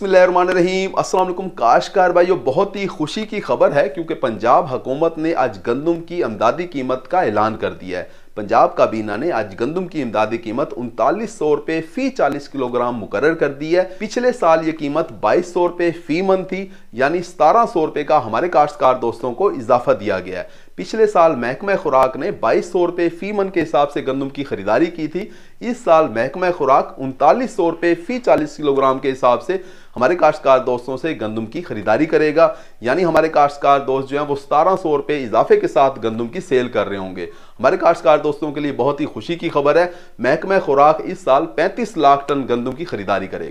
बिसमीम असलम काशकार भाइयों बहुत ही खुशी की खबर है क्योंकि पंजाब हुकूमत ने आज गंदम की अमदादी कीमत का ऐलान कर दिया है पंजाब काबीना ने आज गंदम की इमदादी कीमत उनतालीस सौ रुपए फी चालीस किलोग्राम मुकर कर दी है पिछले साल ये कीमत बाईस सौ रुपए फी मन थी यानी सतारह सौ रुपए का हमारे काश्तकार दोस्तों को इजाफा दिया गया है पिछले साल महकमा खुराक ने बाईस सौ रुपए फी मन के हिसाब से गंदम की खरीदारी की थी इस साल महकमा खुराक उनतालीस सौ रुपए फी चालीस किलोग्राम के हिसाब से हमारे काश्तकार दोस्तों से गंदम की खरीदारी करेगा यानी हमारे काश्तकार दोस्त जो है वो सतारह सौ रुपए इजाफे के साथ गंदम की सेल कर रहे होंगे हमारे काश्तकार दोस्तों के लिए बहुत ही खुशी की खबर है महकमा खुराक इस साल 35 लाख टन गंदम की खरीदारी करेगी